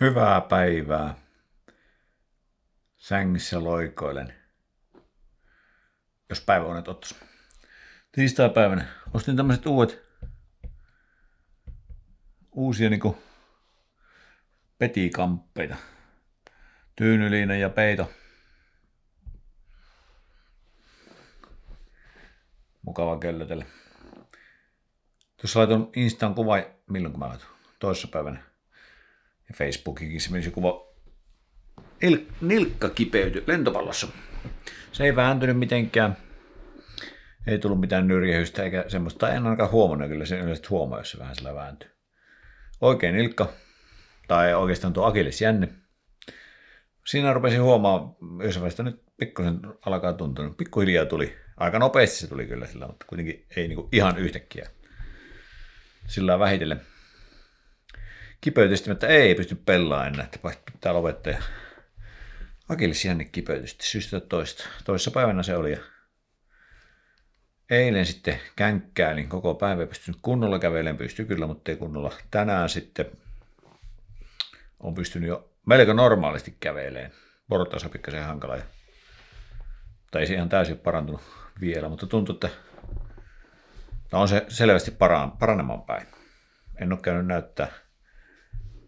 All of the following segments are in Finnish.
Hyvää päivää. Sängyssä loikoilen. Jos päivä on, että Tiistai-päivänä ostin tämmöiset uudet, uusia niinku petikamppeita. Tyynyliina ja peito. Mukava kellotella. Tuossa laitan Instan kuva, milloin kun mä laitoin? Toissapäivänä ja Facebookikin esimerkiksi kuva il, nilkka kipeyty lentopallossa. Se ei vääntynyt mitenkään, ei tullut mitään nyrjähystä eikä semmoista, en ainakaan huomannut, kyllä sen yleensä huomaa, jos se vähän sillä vääntyy. Oikein nilkka, tai oikeastaan tuo akillesjänne. Siinä rupesin huomaa, jos vaiheessa nyt pikkusen alkaa tuntunut, pikkuhiljaa tuli, aika nopeasti se tuli kyllä sillä, mutta kuitenkin ei niin ihan yhtäkkiä. Sillä vähitellen että ei pysty pelaamaan enää, että pitää lopettaa. Ja akillisjänne kipeytysti syystä toista. Toissa päivänä se oli ja eilen sitten niin koko päivä, ei pystynyt kunnolla kävelemään, pystyy kyllä, mutta ei kunnolla. Tänään sitten on pystynyt jo melko normaalisti käveleen. on pikkasen hankala. Ja, tai ei se ihan täysin parantunut vielä, mutta tuntuu, että no on se selvästi paran, paranemaan päin. En ole käynyt näyttää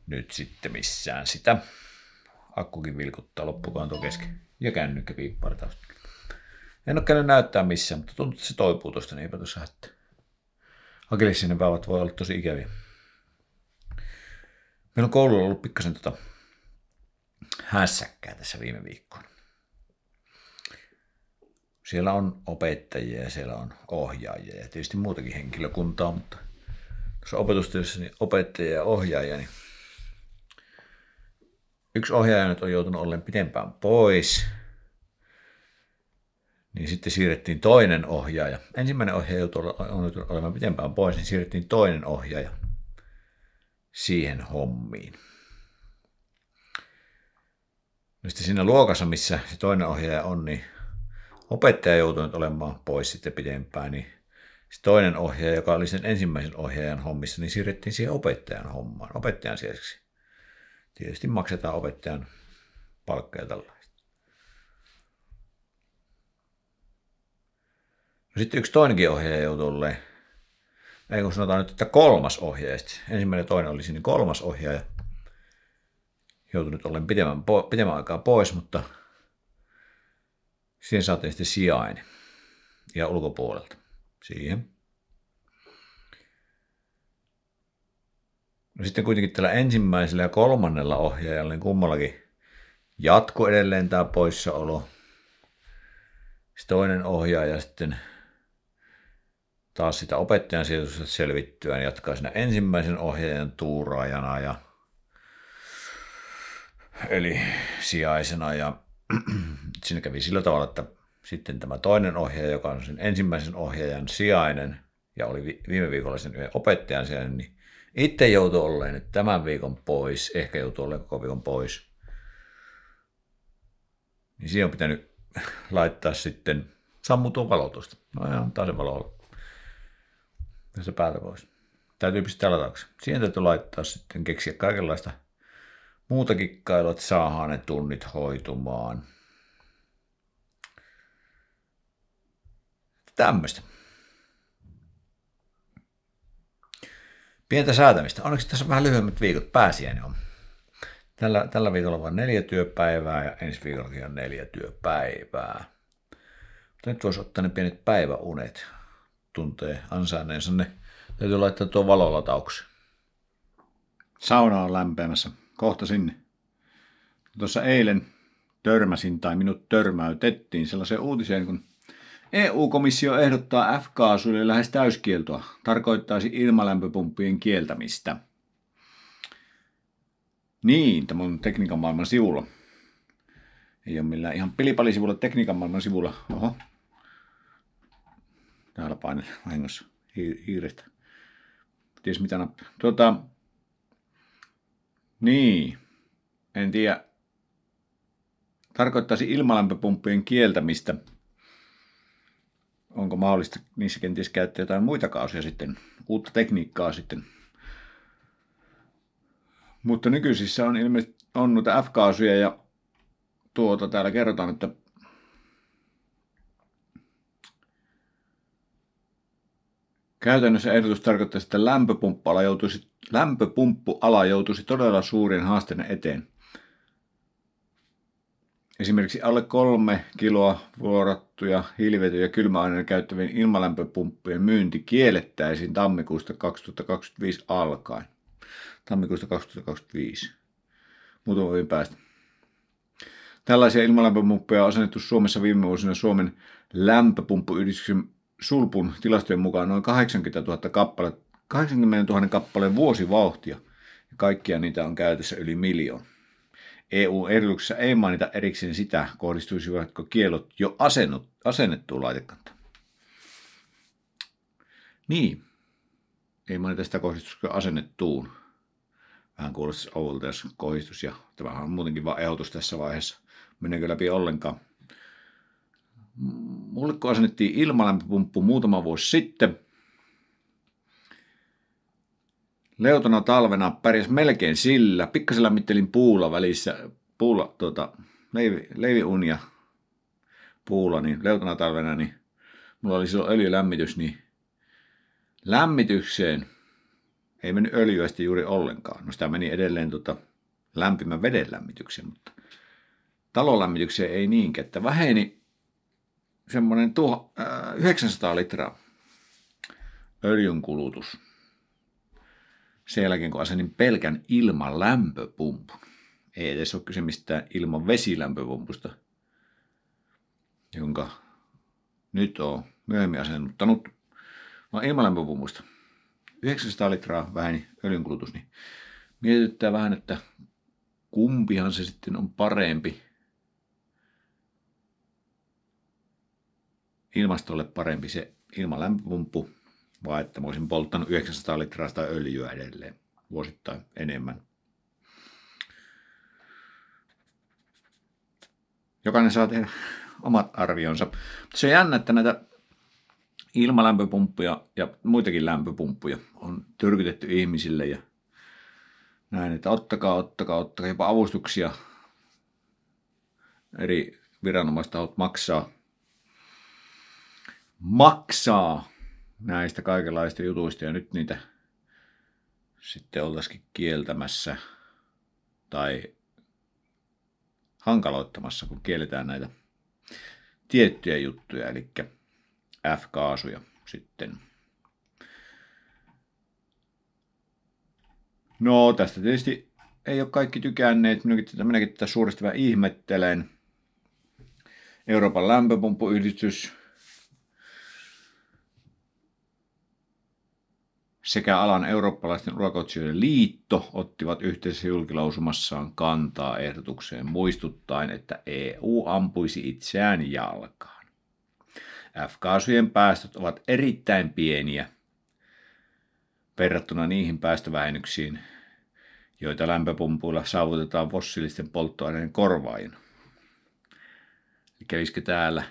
nyt sitten missään sitä. Akkukin vilkuttaa loppukaanto kesken. Ja kännykkä piippaa taas. En ole käynyt näyttää missään, mutta tuntuu, että se toipuu tuosta, niin eipä tuossa hätää. Akillesinen vaivat voi olla tosi ikäviä. Meillä on koululla ollut pikkasen tota hässäkkää tässä viime viikkoina. Siellä on opettajia ja siellä on ohjaajia ja tietysti muutakin henkilökuntaa, mutta tuossa opetustyössä niin opettajia ja ohjaajia, niin yksi ohjaaja nyt on joutunut ollen pitempään pois, niin sitten siirrettiin toinen ohjaaja. Ensimmäinen ohjaaja joutui olemaan pitempään pois, niin siirrettiin toinen ohjaaja siihen hommiin. No sitten siinä luokassa, missä se toinen ohjaaja on, niin opettaja joutui nyt olemaan pois sitten pidempään, niin se toinen ohjaaja, joka oli sen ensimmäisen ohjaajan hommissa, niin siirrettiin siihen opettajan hommaan, opettajan sijaiseksi tietysti maksetaan opettajan palkkaa ja tällaista. No sitten yksi toinenkin ohjaaja joutuu olleen, ei kun sanotaan nyt, että kolmas ohjaaja, ensimmäinen ja toinen olisi, niin kolmas ohjaaja nyt olleen pitemmän, pitemmän aikaa pois, mutta siihen saatiin sitten sijainen ja ulkopuolelta siihen. No sitten kuitenkin tällä ensimmäisellä ja kolmannella ohjaajalla niin kummallakin jatko edelleen tämä poissaolo. Sitten toinen ohjaaja sitten taas sitä opettajan sijoitusta selvittyään jatkaa siinä ensimmäisen ohjaajan tuuraajana ja eli sijaisena ja siinä kävi sillä tavalla, että sitten tämä toinen ohjaaja, joka on sen ensimmäisen ohjaajan sijainen ja oli viime viikolla sen opettajan sijainen, niin itse joutuu olleen nyt tämän viikon pois, ehkä joutuu olleen koko viikon pois. Niin siihen on pitänyt laittaa sitten sammutua valotusta. No ja antaa se valo olla. Tästä päältä pois. Täytyy pistää lataksi. Siihen täytyy laittaa sitten keksiä kaikenlaista muuta kikkailua, että saadaan ne tunnit hoitumaan. Tämmöistä. Pientä säätämistä. Onneksi tässä on vähän lyhyemmät viikot. Pääsiäinen on. Tällä, tällä viikolla vain neljä työpäivää ja ensi viikollakin on neljä työpäivää. Mutta nyt voisi ottaa ne pienet päiväunet. Tuntee ansainneensa ne. Täytyy laittaa tuo valolatauksi. Sauna on lämpemässä. Kohta sinne. Tuossa eilen törmäsin tai minut törmäytettiin sellaiseen uutiseen, kun EU-komissio ehdottaa F-kaasuille lähes täyskieltoa, tarkoittaisi ilmalämpöpumppien kieltämistä. Niin, tämä on tekniikan maailman sivulla. Ei ole millään ihan pilipalisivulla, tekniikan maailman sivulla. Oho. Täällä paine, vahingossa hiirestä. Ties mitä nappia. Tuota, niin, en tiedä. Tarkoittaisi ilmalämpöpumppien kieltämistä onko mahdollista niissä kenties käyttää jotain muita kausia sitten, uutta tekniikkaa sitten. Mutta nykyisissä on ilmeisesti on noita F-kaasuja ja tuota täällä kerrotaan, että Käytännössä ehdotus tarkoittaa, että lämpöpumppuala joutuisi, lämpöpumppuala joutuisi todella suurien haasteiden eteen. Esimerkiksi alle kolme kiloa vuorattuja hilvetyjä kylmäaineen käyttävien ilmalämpöpumppujen myynti kiellettäisiin tammikuusta 2025 alkaen. Tammikuusta 2025. Muutama viikon päästä. Tällaisia ilmalämpöpumppuja on asennettu Suomessa viime vuosina Suomen lämpöpumppuyhdistyksen sulpun tilastojen mukaan noin 80 000 kappale, 80 000 kappaleen vuosivauhtia. Ja kaikkia niitä on käytössä yli miljoona. EU-edellytyksessä ei mainita erikseen sitä, kohdistuisivatko kielot jo asennut, asennettuun laitekantaan. Niin, ei mainita sitä kohdistuisiko asennettuun. Vähän kuulostaisi oudolta, jos kohdistus, ja tämähän on muutenkin vain ehdotus tässä vaiheessa. Meneekö läpi ollenkaan? Mulle kun asennettiin ilmalämpöpumppu muutama vuosi sitten, Leutona talvena pärjäs melkein sillä. Pikkasen lämmittelin puulla välissä. Puulla, tuota, leivi, leiviunia puulla, niin leutona talvena, niin mulla oli silloin öljylämmitys, niin lämmitykseen ei mennyt öljyästi juuri ollenkaan. No sitä meni edelleen tota, lämpimän veden lämmitykseen, mutta talolämmitykseen ei niinkään, että väheni semmoinen tuo, äh, 900 litraa öljyn kulutus sen jälkeen, kun asennin pelkän ilman lämpöpumpun. Ei edes ole kyse mistään ilman vesilämpöpumpusta, jonka nyt on myöhemmin asennuttanut, vaan no, ilman lämpöpumpusta. 900 litraa väheni öljynkulutus, niin mietittää vähän, että kumpihan se sitten on parempi. Ilmastolle parempi se ilman lämpöpumppu vaan että mä olisin polttanut 900 litraa sitä öljyä edelleen vuosittain enemmän. Jokainen saa tehdä omat arvionsa. se on jännä, että näitä ilmalämpöpumppuja ja muitakin lämpöpumppuja on tyrkytetty ihmisille ja näin, että ottakaa, ottakaa, ottakaa jopa avustuksia eri viranomaista maksaa. Maksaa! näistä kaikenlaista jutuista ja nyt niitä sitten oltaisikin kieltämässä tai hankaloittamassa, kun kielletään näitä tiettyjä juttuja, eli F-kaasuja sitten. No tästä tietysti ei ole kaikki tykänneet, minäkin tätä, minäkin tätä suuresti vähän ihmettelen. Euroopan lämpöpumppuyhdistys sekä alan eurooppalaisten urakoitsijoiden liitto ottivat yhteisessä julkilausumassaan kantaa ehdotukseen muistuttaen, että EU ampuisi itseään jalkaan. F-kaasujen päästöt ovat erittäin pieniä verrattuna niihin päästövähennyksiin, joita lämpöpumpuilla saavutetaan fossiilisten polttoaineiden korvaajina. Eli kävisikö täällä,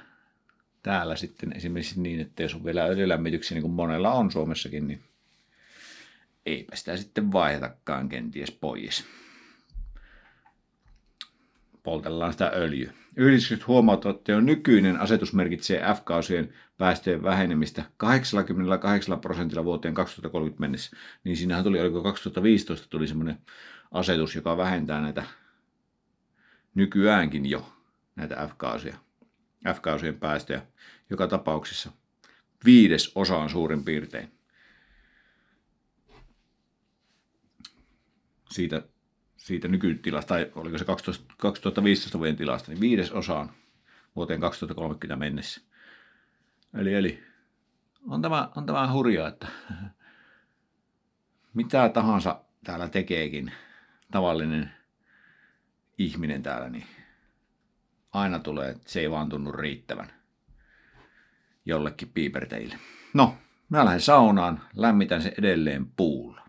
täällä sitten esimerkiksi niin, että jos on vielä öljylämmityksiä, niin kuin monella on Suomessakin, niin eipä sitä sitten vaihdetakaan kenties pois. Poltellaan sitä öljyä. Yhdistykset huomautuvat, että jo nykyinen asetus merkitsee F-kausien päästöjen vähenemistä 88 prosentilla vuoteen 2030 mennessä. Niin siinähän tuli, oliko 2015 tuli semmoinen asetus, joka vähentää näitä nykyäänkin jo näitä F-kaasuja, F-kaasujen päästöjä joka tapauksessa viides osaan suurin piirtein. siitä, siitä nykytilasta, tai oliko se 12, 2015 vuoden tilasta, niin viides osaan vuoteen 2030 mennessä. Eli, eli on tämä, on tämä hurjaa, että mitä tahansa täällä tekeekin tavallinen ihminen täällä, niin aina tulee, että se ei vaan tunnu riittävän jollekin piiperteille. No, mä lähden saunaan, lämmitän se edelleen puulla.